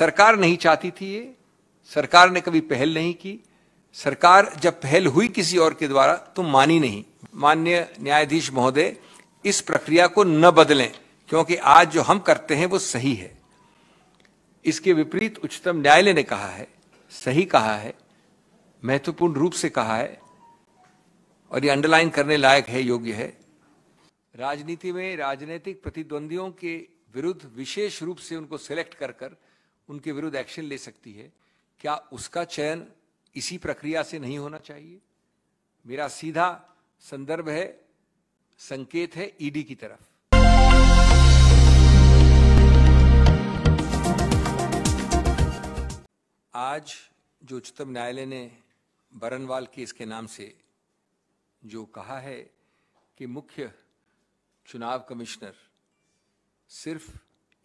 सरकार नहीं चाहती थी ये सरकार ने कभी पहल नहीं की सरकार जब पहल हुई किसी और के द्वारा तो मानी नहीं मान्य न्यायाधीश महोदय इस प्रक्रिया को न बदलें क्योंकि आज जो हम करते हैं वो सही है इसके विपरीत उच्चतम न्यायालय ने कहा है सही कहा है महत्वपूर्ण रूप से कहा है और ये अंडरलाइन करने लायक है योग्य है राजनीति में राजनीतिक प्रतिद्वंदियों के विरुद्ध विशेष रूप से उनको सिलेक्ट कर कर उनके विरुद्ध एक्शन ले सकती है क्या उसका चयन इसी प्रक्रिया से नहीं होना चाहिए मेरा सीधा संदर्भ है संकेत है ईडी e की तरफ आज जो उच्चतम न्यायालय ने बरनवाल केस के नाम से जो कहा है कि मुख्य चुनाव कमिश्नर सिर्फ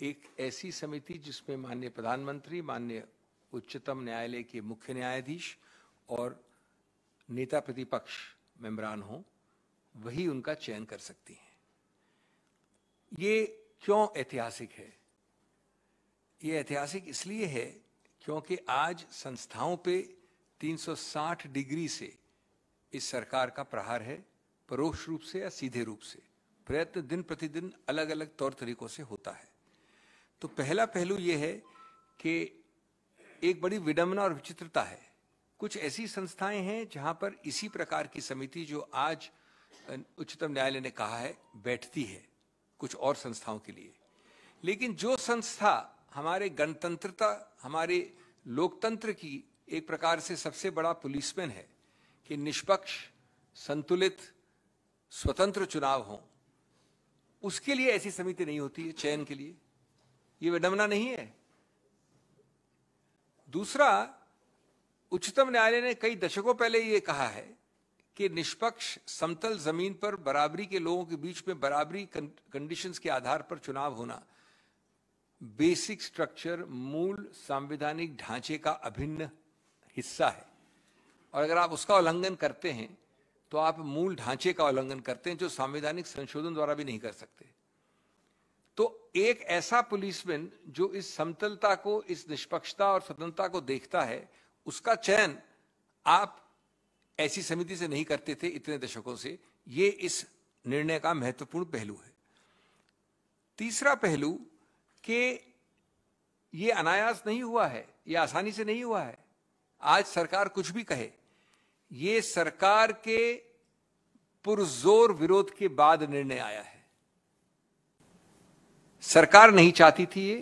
एक ऐसी समिति जिसमें माननीय प्रधानमंत्री माननीय उच्चतम न्यायालय के मुख्य न्यायाधीश और नेता प्रतिपक्ष मेम्बरान हों वही उनका चयन कर सकती हैं ये क्यों ऐतिहासिक है ये ऐतिहासिक इसलिए है क्योंकि आज संस्थाओं पे 360 डिग्री से इस सरकार का प्रहार है परोक्ष रूप से या सीधे रूप से प्रयत्न दिन प्रतिदिन अलग अलग तौर तरीकों से होता है तो पहला पहलू यह है कि एक बड़ी विडंबना और विचित्रता है कुछ ऐसी संस्थाएं हैं जहां पर इसी प्रकार की समिति जो आज उच्चतम न्यायालय ने कहा है बैठती है कुछ और संस्थाओं के लिए लेकिन जो संस्था हमारे गणतंत्रता हमारे लोकतंत्र की एक प्रकार से सबसे बड़ा पुलिसमैन है कि निष्पक्ष संतुलित स्वतंत्र चुनाव हों उसके लिए ऐसी समिति नहीं होती है चयन के लिए ये विडंबना नहीं है दूसरा उच्चतम न्यायालय ने कई दशकों पहले ये कहा है कि निष्पक्ष समतल जमीन पर बराबरी के लोगों के बीच में बराबरी कंडीशंस के आधार पर चुनाव होना बेसिक स्ट्रक्चर मूल संवैधानिक ढांचे का अभिन्न हिस्सा है और अगर आप उसका उल्लंघन करते हैं तो आप मूल ढांचे का उल्लंघन करते हैं जो संवैधानिक संशोधन द्वारा भी नहीं कर सकते तो एक ऐसा पुलिसमैन जो इस समतलता को इस निष्पक्षता और स्वतंत्रता को देखता है उसका चयन आप ऐसी समिति से नहीं करते थे इतने दशकों से ये इस निर्णय का महत्वपूर्ण पहलू है तीसरा पहलू कि ये अनायास नहीं हुआ है ये आसानी से नहीं हुआ है आज सरकार कुछ भी कहे ये सरकार के पुरजोर विरोध के बाद निर्णय आया है सरकार नहीं चाहती थी ये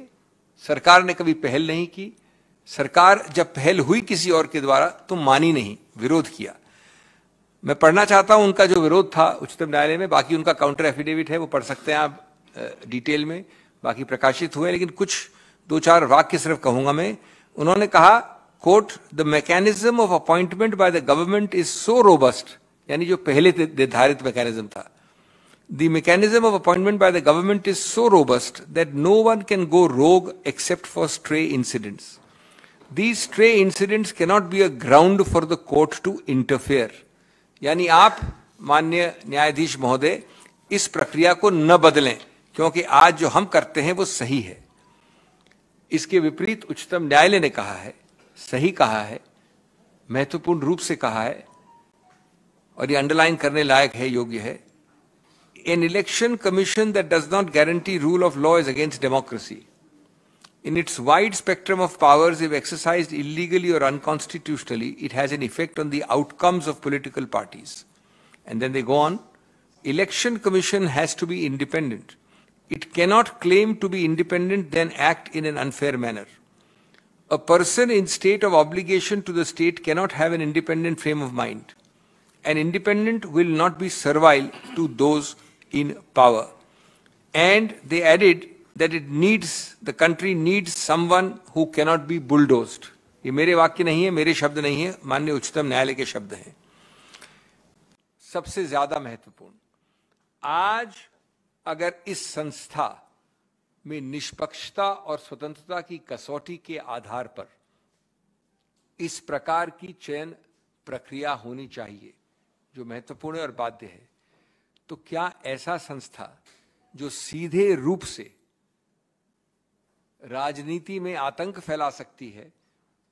सरकार ने कभी पहल नहीं की सरकार जब पहल हुई किसी और के द्वारा तो मानी नहीं विरोध किया मैं पढ़ना चाहता हूं उनका जो विरोध था उच्चतम न्यायालय में बाकी उनका काउंटर एफिडेविट है वो पढ़ सकते हैं आप डिटेल में बाकी प्रकाशित हुए लेकिन कुछ दो चार वाक्य सिर्फ कहूंगा मैं उन्होंने कहा court the mechanism of appointment by the government is so robust यानी जो पहले निर्धारित मैकेनिज्म था The mechanism of appointment by the government is so robust that no one can go rogue except for stray incidents. These stray incidents cannot be a ground for the court to interfere. यानी आप मान्य न्यायाधीश महोदय इस प्रक्रिया को न बदलें क्योंकि आज जो हम करते हैं वो सही है इसके विपरीत उच्चतम न्यायालय ने कहा है सही कहा है महत्वपूर्ण रूप से कहा है और ये अंडरलाइन करने लायक है योग्य है an election commission that does not guarantee rule of law is against democracy. In its wide spectrum of powers, if exercised illegally or unconstitutionally, it has an effect on the outcomes of political parties. And then they go on. Election Commission has to be independent. It cannot claim to be independent, then act in an unfair manner. A person in state of obligation to the state cannot have an independent frame of mind. An independent will not be servile to those in power. And they added that it needs, the country needs someone who cannot be bulldozed. ये मेरे वाक्य नहीं है मेरे शब्द नहीं है माननीय उच्चतम न्यायालय के शब्द हैं सबसे ज्यादा महत्वपूर्ण आज अगर इस संस्था में निष्पक्षता और स्वतंत्रता की कसौटी के आधार पर इस प्रकार की चयन प्रक्रिया होनी चाहिए जो महत्वपूर्ण और बाध्य है तो क्या ऐसा संस्था जो सीधे रूप से राजनीति में आतंक फैला सकती है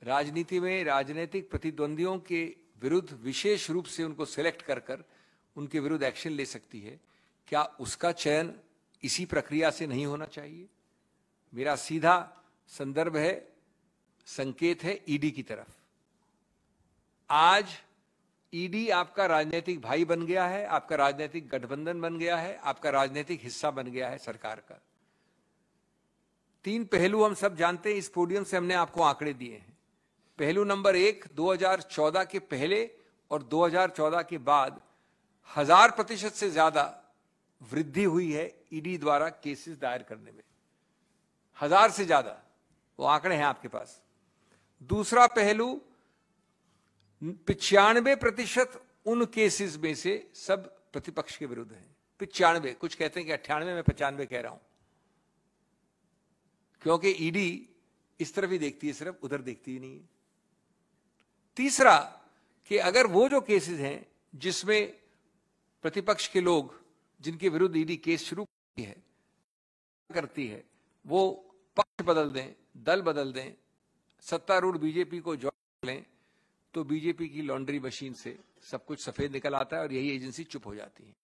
राजनीति में राजनीतिक प्रतिद्वंदियों के विरुद्ध विशेष रूप से उनको सिलेक्ट कर कर उनके विरुद्ध एक्शन ले सकती है क्या उसका चयन इसी प्रक्रिया से नहीं होना चाहिए मेरा सीधा संदर्भ है संकेत है ईडी e की तरफ आज ईडी e आपका राजनीतिक भाई बन गया है आपका राजनीतिक गठबंधन बन गया है आपका राजनीतिक हिस्सा बन गया है सरकार का तीन पहलू हम सब जानते हैं इस पोडियम से हमने आपको आंकड़े दिए हैं पहलू नंबर एक 2014 के पहले और 2014 के बाद हजार प्रतिशत से ज्यादा वृद्धि हुई है ईडी e द्वारा केसेस दायर करने में हजार से ज्यादा वो आंकड़े हैं आपके पास दूसरा पहलू पिचानवे प्रतिशत उन केसेस में से सब प्रतिपक्ष के विरुद्ध है पिचानवे कुछ कहते हैं कि अट्ठानवे में पचानवे कह रहा हूं क्योंकि ईडी e इस तरफ ही देखती है सिर्फ उधर देखती ही नहीं है तीसरा कि अगर वो जो केसेस हैं जिसमें प्रतिपक्ष के लोग जिनके विरुद्ध ईडी e केस शुरू करती है करती है वो पक्ष बदल दें दल बदल दें सत्तारूढ़ बीजेपी को ज्वाइन लें तो बीजेपी की लॉन्ड्री मशीन से सब कुछ सफेद निकल आता है और यही एजेंसी चुप हो जाती है